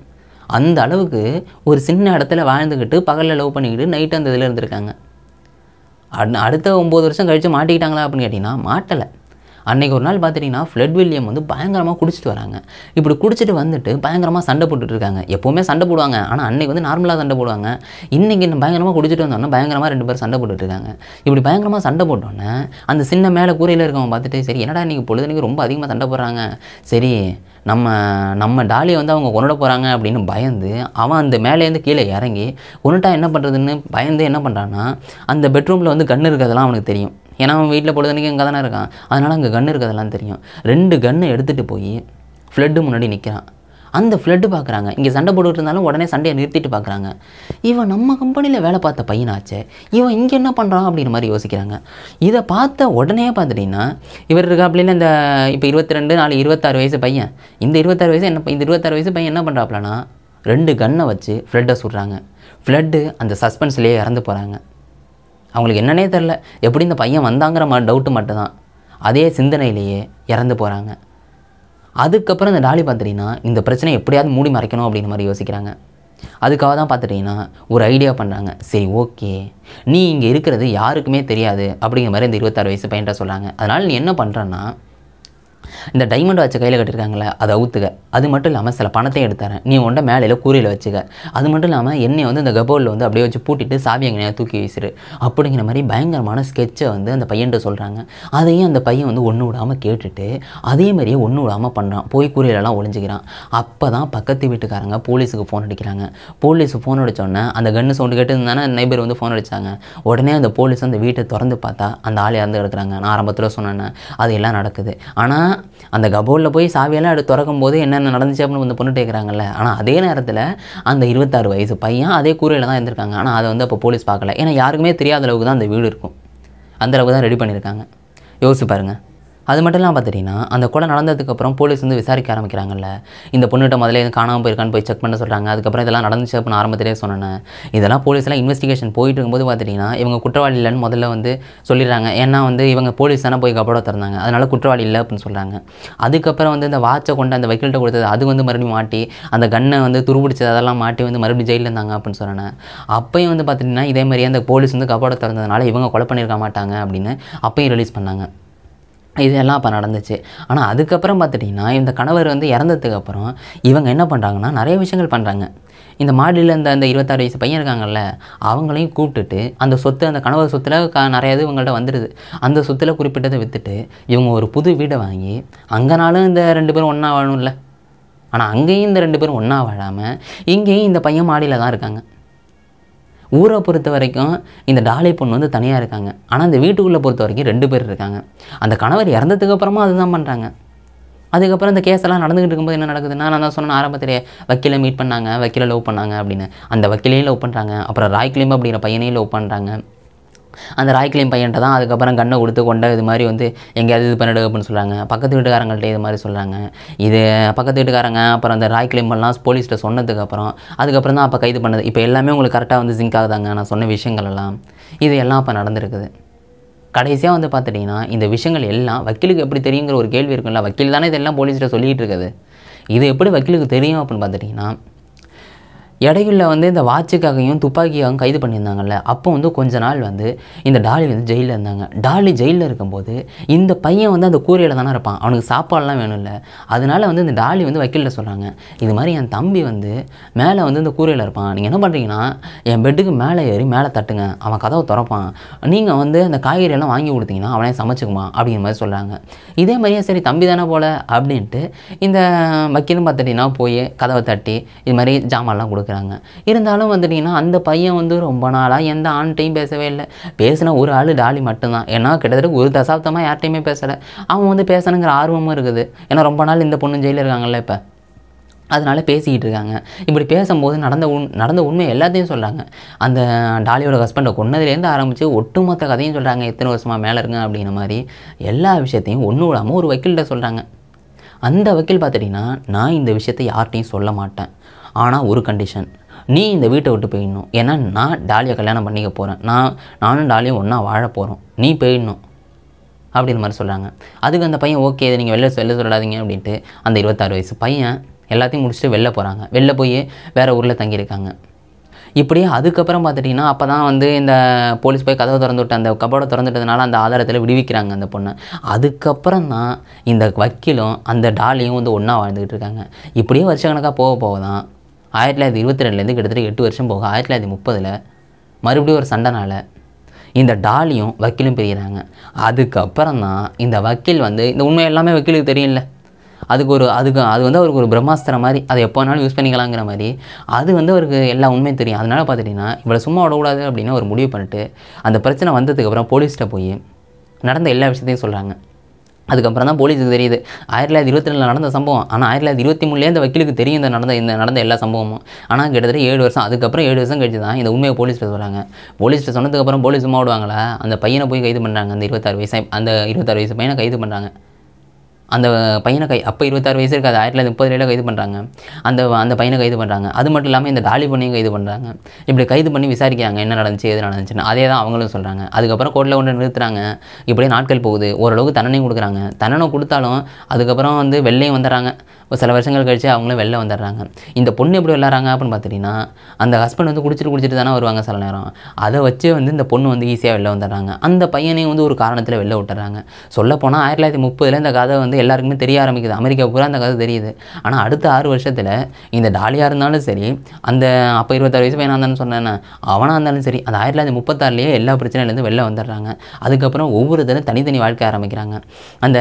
அந்த அளவுக்கு ஒரு சின்ன இடத்துல வாழ்ந்துக்கிட்டு பகலில் லவ் பண்ணிக்கிட்டு நைட்டு அந்த இதில் இருந்திருக்காங்க அடுத்த ஒம்பது வருஷம் கழித்து மாட்டிக்கிட்டாங்களா அப்படின்னு கேட்டிங்கன்னா மாட்டலை அன்றைக்கி ஒரு நாள் பார்த்துட்டிங்கன்னா ஃப்ளட் வில்லியம் வந்து பயங்கரமாக குடிச்சிட்டு வராங்க இப்படி குடிச்சிட்டு வந்துட்டு பயங்கரமாக சண்டை போட்டுட்டு இருக்காங்க எப்போவுமே சண்டை போடுவாங்க ஆனால் அன்றைக்கி வந்து நார்மலாக சண்டை போடுவாங்க இன்றைக்கி பயங்கரமாக குடிச்சிட்டு வந்தோன்னா பயங்கரமாக ரெண்டு பேரும் சண்டை போட்டுட்ருக்காங்க இப்படி பயங்கரமாக சண்டை போட்டோன்னே அந்த சின்ன மேலே கூரையில் இருக்கவங்க பார்த்துட்டு சரி என்னடா இன்றைக்கி பொழுதுனைக்கு ரொம்ப அதிகமாக சண்டை போடுறாங்க சரி நம்ம நம்ம டாலியை வந்து அவங்க கொண்டுட போகிறாங்க அப்படின்னு பயந்து அவன் அந்த மேலேருந்து கீழே இறங்கி கொண்டுட்டா என்ன பண்ணுறதுன்னு பயந்து என்ன பண்ணுறான்னா அந்த பெட்ரூமில் வந்து கண் இருக்கிறதெல்லாம் அவனுக்கு தெரியும் ஏன்னா அவன் வீட்டில் பொழுதுனைக்கு இங்கே தானே இருக்கான் அதனால் அங்கே கன்று இருக்கிறதெல்லாம் தெரியும் ரெண்டு கன்று எடுத்துகிட்டு போய் ஃப்ளட்டு முன்னாடி நிற்கிறான் அந்த ஃப்ளட்டு பார்க்குறாங்க இங்கே சண்டை போட்டு இருந்தாலும் உடனே சண்டையை நிறுத்திட்டு பார்க்குறாங்க இவன் நம்ம கம்பெனியில் வேலை பார்த்த பையனாச்சே இவன் இங்கே என்ன பண்ணுறான் அப்படின்ற மாதிரி யோசிக்கிறாங்க இதை பார்த்த உடனே பார்த்துட்டிங்கன்னா இவர் இருக்கா அப்படின்னு இந்த இப்போ இருபத்தி ரெண்டு நாலு இருபத்தாறு வயசு பையன் இந்த இருபத்தாறு வயசு என்ன இந்த இருபத்தாறு வயசு பையன் என்ன பண்ணுறாப்லனா ரெண்டு கன்னை வச்சு ஃப்ளட்டை சுடுறாங்க ஃப்ளட்டு அந்த சஸ்பென்ஸ்லேயே இறந்து போகிறாங்க அவங்களுக்கு என்னன்னே தெரில எப்படி இந்த பையன் வந்தாங்கிற மா டவுட்டு மட்டும்தான் அதே சிந்தனையிலேயே இறந்து போகிறாங்க அதுக்கப்புறம் இந்த டாலி பார்த்துட்டிங்கன்னா இந்த பிரச்சனை எப்படியாவது மூடி மறைக்கணும் அப்படின்ற மாதிரி யோசிக்கிறாங்க அதுக்காக தான் பார்த்துட்டிங்கன்னா ஒரு ஐடியா பண்ணுறாங்க சரி ஓகே நீ இங்கே இருக்கிறது யாருக்குமே தெரியாது அப்படிங்கிற மாதிரி இந்த இருபத்தாறு வயசு பையன்ட்ட சொல்கிறாங்க அதனால் நீ என்ன பண்ணுறன்னா இந்த டைமண்ட் வாட்சை கையில் கட்டியிருக்காங்களே அதை அவுத்துக்க அது மட்டும் இல்லாமல் சில பணத்தையும் எடுத்தாரேன் நீ உண்ட மேலையில் கூரையில் வச்சுக்க அது மட்டும் இல்லாமல் என்னை வந்து இந்த கபோலில் வந்து அப்படியே வச்சு பூட்டிட்டு சாவி எங்கனையா தூக்கி வீசிடு அப்படிங்கிற மாதிரி பயங்கரமான ஸ்கெட்சை வந்து அந்த பையன்ட்டு சொல்கிறாங்க அதையும் அந்த பையன் வந்து ஒன்று விடாமல் கேட்டுட்டு அதே மாதிரியே ஒன்று விடாமல் பண்ணுறான் போய் கூரையிலலாம் ஒழிஞ்சிக்கிறான் அப்போ தான் பக்கத்து வீட்டுக்காரங்க போலீஸுக்கு ஃபோன் அடிக்கிறாங்க போலீஸ் ஃபோன் அடித்தோடனே அந்த கன்று சவுண்டு கேட்டு இருந்தானே நைபர் வந்து ஃபோன் அடித்தாங்க உடனே அந்த போலீஸ் அந்த வீட்டை திறந்து பார்த்தா அந்த ஆள் இறந்து கிடக்குறாங்க நான் ஆரம்பத்தில் சொன்னேன்னே அது எல்லாம் நடக்குது ஆனால் அந்த கபோலில் போய் சாவியெல்லாம் எடுத்து திறக்கும் போது என்னென்ன நடந்துச்சு அப்படின்னு வந்து பொண்ணு கேட்குறாங்கல்ல ஆனால் அதே நேரத்தில் அந்த இருபத்தாறு வயசு பையன் அதே கூரையில் தான் இருந்திருக்காங்க ஆனால் அதை வந்து அப்போ போலீஸ் பார்க்கல ஏன்னா யாருக்குமே தெரியாத அளவுக்கு தான் அந்த வீடு இருக்கும் அந்த அளவுக்கு தான் ரெடி பண்ணியிருக்காங்க யோசிச்சு பாருங்கள் அது மட்டும் இல்லாமல் பார்த்துட்டிங்கன்னா அந்த கொலை நடந்ததுக்கப்புறம் போலீஸ் வந்து விசாரிக்க ஆரம்பிக்கிறாங்கல்ல இந்த பொண்ணுகிட்ட முதல்ல எதுவும் காணாமல் போயிருக்கான்னு போய் செக் பண்ண சொல்கிறாங்க அதுக்கப்புறம் இதெல்லாம் நடந்துச்சு அப்படின்னு ஆரம்பத்திலே சொன்னேன் இதெல்லாம் போலீஸ்லாம் இன்வெஸ்டிகேஷன் போயிட்டு இருக்கும்போது பார்த்துட்டிங்கன்னா இவங்க குற்றவாளி இல்லைன்னு முதல்ல வந்து சொல்லிடுறாங்க ஏன்னா வந்து இவங்க போலீஸ் தானே போய் கபடோ திறந்தாங்க அதனால் குற்றவாளி இல்லை அப்படின்னு சொல்கிறாங்க அதுக்கப்புறம் வந்து இந்த வாட்சை கொண்டு அந்த வைக்கிள்கிட்ட கொடுத்தது அது வந்து மறுபடியும் மாட்டி அந்த கண்ணை வந்து துருபிடிச்சது அதெல்லாம் மாட்டி வந்து மறுபடியும் ஜெயிலில் இருந்தாங்க அப்படின்னு சொன்னேன் அப்பையும் வந்து பார்த்துட்டிங்கன்னா இதே மாதிரியே அந்த போலீஸ் வந்து கபடோ திறந்ததுனால இவங்க கொலை பண்ணியிருக்க மாட்டாங்க அப்படின்னு அப்பையும் ரிலீஸ் பண்ணாங்க இதெல்லாம் அப்போ நடந்துச்சு ஆனால் அதுக்கப்புறம் பார்த்துட்டிங்கன்னா இந்த கணவர் வந்து இறந்ததுக்கப்புறம் இவங்க என்ன பண்ணுறாங்கன்னா நிறைய விஷயங்கள் பண்ணுறாங்க இந்த மாடியில் இந்த அந்த இருபத்தாறு வயசு பையன் இருக்காங்கல்ல அவங்களையும் கூப்பிட்டுட்டு அந்த சொத்து அந்த கணவர் சொத்தில் க நிறையா இது இவங்கள்ட்ட வந்துடுது அந்த சொத்தில் குறிப்பிட்டதை விற்றுட்டு இவங்க ஒரு புது வீடை வாங்கி அங்கேனாலும் இந்த ரெண்டு பேரும் ஒன்றா வாழணும்ல ஆனால் அங்கேயும் இந்த ரெண்டு பேரும் ஒன்றா வாழாமல் இங்கேயும் இந்த பையன் மாடியில் தான் இருக்காங்க ஊரை பொறுத்த வரைக்கும் இந்த டாலை பொண்ணு வந்து தனியாக இருக்காங்க ஆனால் இந்த வீட்டுக்குள்ளே பொறுத்த வரைக்கும் ரெண்டு பேர் இருக்காங்க அந்த கணவர் இறந்ததுக்கு அப்புறமா அதுதான் பண்ணுறாங்க அதுக்கப்புறம் இந்த கேஸெல்லாம் நடந்துகிட்டு இருக்கும்போது என்ன நடக்குதுன்னா நான் தான் சொன்னேன் ஆரம்பத்திலே வக்கீலை மீட் பண்ணாங்க வக்கீலை லவ் பண்ணாங்க அப்படின்னு அந்த வக்கீலையும் லவ் பண்ணுறாங்க அப்புறம் ராய்கிலிம் அப்படிங்கிற பையனையும் லவ் பண்ணுறாங்க அந்த ராய்க்கிளியம் பையன்ட்ட தான் அதுக்கப்புறம் கண்ணை கொடுத்து கொண்ட இது மாதிரி வந்து எங்கேயாவது இது பண்ணிடு அப்படின்னு சொல்கிறாங்க பக்கத்து வீட்டுக்காரங்கள்ட்ட இது மாதிரி சொல்கிறாங்க இது பக்கத்து வீட்டுக்காரங்க அப்புறம் அந்த ராய்க்கிளியம் பண்ணலாம் போலீஸ்கிட்ட சொன்னதுக்கப்புறம் அதுக்கப்புறம் தான் அப்போ கைது பண்ணது இப்போ எல்லாமே உங்களுக்கு கரெக்டாக வந்து ஜிங்க் ஆகுதாங்க நான் சொன்ன விஷயங்கள் எல்லாம் இது எல்லாம் அப்போ நடந்திருக்குது கடைசியாக வந்து பார்த்துட்டிங்கன்னா இந்த விஷயங்கள் எல்லாம் வக்கீலுக்கு எப்படி தெரியுங்கிற ஒரு கேள்வி இருக்கும்ல வக்கீல் தானே இதெல்லாம் போலீஸ்கிட்ட சொல்லிகிட்டு இருக்குது இது எப்படி வக்கீலுக்கு தெரியும் அப்படின்னு பார்த்துட்டிங்கன்னா இடையில வந்து இந்த வாட்சுக்காகவும் துப்பாக்கியாகவும் கைது பண்ணியிருந்தாங்கல்ல அப்போ வந்து கொஞ்ச நாள் வந்து இந்த டாலி வந்து ஜெயிலில் இருந்தாங்க டாலி ஜெயிலில் இருக்கும்போது இந்த பையன் வந்து அந்த கூரையில் தானே இருப்பான் அவனுக்கு சாப்பாடெலாம் வேணும்ல அதனால வந்து இந்த டாலி வந்து வக்கீலில் சொல்கிறாங்க இது மாதிரி என் தம்பி வந்து மேலே வந்து இந்த கூரையில் இருப்பான் நீங்கள் என்ன பண்ணுறீங்கன்னா என் பெட்டுக்கு மேலே ஏறி மேலே தட்டுங்க அவன் கதவை திறப்பான் நீங்கள் வந்து அந்த காய்கறியெல்லாம் வாங்கி கொடுத்தீங்கன்னா அவனே சமைச்சுக்குமா அப்படிங்கிற மாதிரி சொல்கிறாங்க இதே மாதிரியே சரி தம்பி தானே போல அப்படின்ட்டு இந்த வக்கீலும் பார்த்துட்டீங்கன்னா போய் கதவை தட்டி இது மாதிரி ஜாமான்லாம் கொடுக்க பார்க்குறாங்க இருந்தாலும் வந்துட்டிங்கன்னா அந்த பையன் வந்து ரொம்ப நாளாக எந்த ஆண்ட்டையும் பேசவே இல்லை பேசின ஒரு ஆள் டாலி மட்டும்தான் ஏன்னா கிட்டத்தட்ட ஒரு தசாப்தமாக யார்ட்டையுமே பேசலை அவன் வந்து பேசணுங்கிற ஆர்வமும் இருக்குது ஏன்னா ரொம்ப நாள் இந்த பொண்ணு ஜெயிலில் இருக்காங்கல்ல இப்போ அதனால் பேசிக்கிட்டு இருக்காங்க இப்படி பேசும்போது நடந்த உண் நடந்த உண்மை எல்லாத்தையும் சொல்கிறாங்க அந்த டாலியோட ஹஸ்பண்டை கொன்னதுலேருந்து ஆரம்பித்து ஒட்டுமொத்த கதையும் சொல்கிறாங்க எத்தனை வருஷமாக மேலே இருங்க அப்படிங்கிற மாதிரி எல்லா விஷயத்தையும் ஒன்று விடாமல் ஒரு வக்கீல்கிட்ட சொல்கிறாங்க அந்த வக்கீல் பார்த்துட்டிங்கன்னா நான் இந்த விஷயத்தை யார்கிட்டையும் சொல்ல மாட்டேன் ஆனால் ஒரு கண்டிஷன் நீ இந்த வீட்டை விட்டு போயிடணும் ஏன்னா நான் டாலியை கல்யாணம் பண்ணிக்க போகிறேன் நான் நானும் டாலியும் ஒன்றா வாழ போகிறோம் நீ போயிடணும் அப்படின்ற மாதிரி சொல்கிறாங்க அதுக்கு அந்த பையன் ஓகே இதை நீங்கள் வெளில வெளில சொல்லாதீங்க அப்படின்ட்டு அந்த இருபத்தாறு வயசு பையன் எல்லாத்தையும் முடிச்சுட்டு வெளில போகிறாங்க வெளில போய் வேறு ஊரில் தங்கியிருக்காங்க இப்படியே அதுக்கப்புறம் பார்த்துட்டிங்கன்னா அப்போ தான் வந்து இந்த போலீஸ் போய் கதவை திறந்து விட்டு அந்த கபோர்டை திறந்துட்டதுனால அந்த ஆதாரத்தில் விடுவிக்கிறாங்க அந்த பொண்ணை அதுக்கப்புறம் தான் இந்த வக்கீலும் அந்த டாலியும் வந்து ஒன்றா வாழ்ந்துக்கிட்டு இருக்காங்க இப்படியே கணக்காக போக போக தான் ஆயிரத்தி தொள்ளாயிரத்தி இருபத்தி ரெண்டுலேருந்து கிட்டத்தட்ட எட்டு வருஷம் போக ஆயிரத்தி தொள்ளாயிரத்தி முப்பதில் மறுபடியும் ஒரு சண்டைனால் இந்த டாலியும் வக்கீலும் பிரிகிறாங்க அதுக்கப்புறம் தான் இந்த வக்கீல் வந்து இந்த உண்மை எல்லாமே வக்கீலுக்கு தெரியல அதுக்கு ஒரு அதுக்கு அது வந்து அவருக்கு ஒரு பிரம்மாஸ்திரம் மாதிரி அதை எப்போ வேணாலும் யூஸ் பண்ணிக்கலாங்கிற மாதிரி அது வந்து அவருக்கு எல்லா உண்மையும் தெரியும் அதனால் பார்த்துட்டிங்கன்னா இவ்வளோ சும்மா விடக்கூடாது அப்படின்னு ஒரு முடிவு பண்ணிட்டு அந்த பிரச்சனை வந்ததுக்கப்புறம் போலீஸ்கிட்ட போய் நடந்த எல்லா விஷயத்தையும் சொல்கிறாங்க அதுக்கப்புறம் தான் போலீஸுக்கு தெரியுது ஆயிரத்தி தொள்ளாயிரத்தி இருபத்தி ரெண்டில் நடந்த சம்பவம் ஆனால் ஆயிரத்தி தொள்ளாயிரத்தி இருபத்தி மூணுலேயே அந்த வக்கீலுக்கு தெரியும் இந்த நடந்த இந்த நடந்த எல்லா சம்பவமும் ஆனால் கிட்டத்தட்ட ஏழு வருஷம் அதுக்கப்புறம் ஏழு வருஷம் கழிச்சு தான் இந்த உண்மையை போலீஸ்கிட்ட சொல்கிறாங்க போலீஸில் சொன்னதுக்கப்புறம் போலீஸ் சும்மா விடுவாங்களா அந்த பையனை போய் கைது பண்ணுறாங்க அந்த இருபத்தாறு வயசு அந்த இருபத்தாறு வயசு பையனை கைது பண்ணுறாங்க அந்த பையனை கை அப்போ இருபத்தாறு வயசு இருக்காது ஆயிரத்தி தொள்ளாயிரத்தி முப்பதுலேயே கைது பண்ணுறாங்க அந்த அந்த பையனை கைது பண்ணுறாங்க அது மட்டும் இல்லாமல் இந்த தாலி பொண்ணையும் கைது பண்ணுறாங்க இப்படி கைது பண்ணி விசாரிக்கிறாங்க என்ன நடந்துச்சு எது நடந்துச்சுன்னு அதே தான் அவங்களும் சொல்கிறாங்க அதுக்கப்புறம் கோர்ட்டில் கொண்டு நிறுத்துறாங்க இப்படியே நாட்கள் போகுது ஓரளவுக்கு தண்டனையும் கொடுக்குறாங்க தண்டனை கொடுத்தாலும் அதுக்கப்புறம் வந்து வெள்ளையும் வந்துடுறாங்க சில வருஷங்கள் கழித்து அவங்களும் வெளில வந்துடுறாங்க இந்த பொண்ணு எப்படி விளாட்றாங்க அப்படின்னு பார்த்துட்டிங்கன்னா அந்த ஹஸ்பண்ட் வந்து குடிச்சிட்டு குடிச்சிட்டு தானே வருவாங்க சில நேரம் அதை வச்சு வந்து இந்த பொண்ணு வந்து ஈஸியாக வெளில வந்துடுறாங்க அந்த பையனையும் வந்து ஒரு காரணத்தில் வெளில விட்டுறாங்க சொல்லப்போனால் ஆயிரத்தி தொள்ளாயிரத்தி முப்பதில் இந்த கதை வந்து எல்லாருக்குமே தெரிய ஆரம்பிக்குது அமெரிக்கா பூரா அந்த கதை தெரியுது ஆனால் அடுத்த ஆறு வருஷத்தில் இந்த டாலியாக இருந்தாலும் சரி அந்த அப்போ இருபத்தாறு வயசு பையனாக இருந்தாலும் சொன்னேன் அவனாக இருந்தாலும் சரி அந்த ஆயிரத்தி தொள்ளாயிரத்தி முப்பத்தாறுலேயே எல்லா பிரச்சனையிலேருந்து வெளில வந்துடுறாங்க அதுக்கப்புறம் ஒவ்வொருத்தரும் தனித்தனி வாழ்க்கை ஆரம்பிக்கிறாங்க அந்த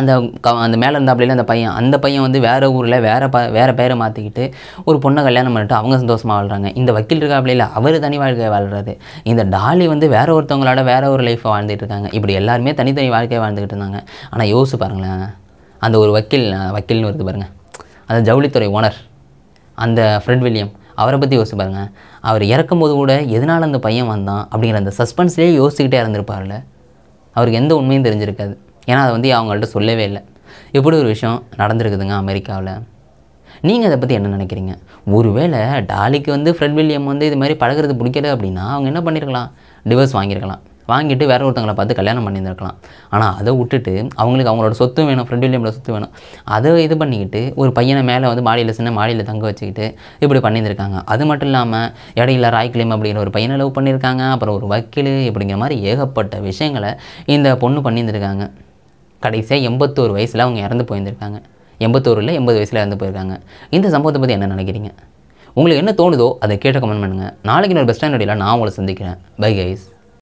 அந்த க அந்த மேலே இருந்தாப்புல அந்த பையன் அந்த பையன் வந்து வேறு ஊரில் வேறு ப வேறு பேரை மாற்றிக்கிட்டு ஒரு பொண்ணை கல்யாணம் பண்ணிட்டு அவங்க சந்தோஷமாக வாழ்கிறாங்க இந்த வக்கீல் இருக்காப்புல இல்லை அவர் தனி வாழ்க்கையை வாழ்கிறது இந்த டாலி வந்து வேறு ஒருத்தவங்களோட வேறு ஒரு லைஃப்பை வாழ்ந்துட்டு இருக்காங்க இப்படி எல்லாருமே தனித்தனி வாழ்க்கையை வாழ்ந்துக்கிட்டு இருந்தாங்க ஆனால் யோசிச்சு பாருங்களேன் அந்த ஒரு வக்கீல் வக்கீல்னு வருது பாருங்கள் அந்த ஜவுளித்துறை ஓனர் அந்த ஃப்ரெட் வில்லியம் அவரை பற்றி யோசிச்சு பாருங்கள் அவர் இறக்கும்போது கூட எதனால் அந்த பையன் வந்தான் அப்படிங்கிற அந்த சஸ்பென்ஸ்லேயே யோசிச்சுக்கிட்டே இருந்திருப்பார்ல அவருக்கு எந்த உண்மையும் தெரிஞ்சிருக்காது ஏன்னா அதை வந்து அவங்கள்ட்ட சொல்லவே இல்லை எப்படி ஒரு விஷயம் நடந்திருக்குதுங்க அமெரிக்காவில் நீங்கள் அதை பற்றி என்ன நினைக்கிறீங்க ஒருவேளை டாலிக்கு வந்து ஃப்ரெட் வில்லியம் வந்து இது மாதிரி பழகிறது பிடிக்கல அப்படின்னா அவங்க என்ன பண்ணியிருக்கலாம் டிவோர்ஸ் வாங்கியிருக்கலாம் வாங்கிட்டு வேற ஒருத்தங்களை பார்த்து கல்யாணம் பண்ணியிருந்திருக்கலாம் ஆனால் அதை விட்டுட்டு அவங்களுக்கு அவங்களோட சொத்து வேணும் ஃப்ரெண்ட் வில்லியமோட சொத்து வேணும் அதை இது பண்ணிக்கிட்டு ஒரு பையனை மேலே வந்து மாடியில் சின்ன மாடியில் தங்க வச்சுக்கிட்டு இப்படி பண்ணியிருந்திருக்காங்க அது மட்டும் இல்லாமல் இடையில கிளிம் அப்படிங்கிற ஒரு பையனை லவ் பண்ணியிருக்காங்க அப்புறம் ஒரு வக்கீல் இப்படிங்கிற மாதிரி ஏகப்பட்ட விஷயங்களை இந்த பொண்ணு பண்ணியிருந்திருக்காங்க கடைசியாக எண்பத்தோரு வயசில் அவங்க இறந்து போயிருந்திருக்காங்க எண்பத்தோரில் எண்பது வயசில் இறந்து போயிருக்காங்க இந்த சம்பவத்தை பற்றி என்ன நினைக்கிறீங்க உங்களுக்கு என்ன தோணுதோ அதை கேட்ட கமெண்ட் பண்ணுங்கள் நாளைக்கு இன்னொரு பெஸ்ட் ஸ்டாண்டர்டில் நான் உங்களை சந்திக்கிறேன் பை கைஸ்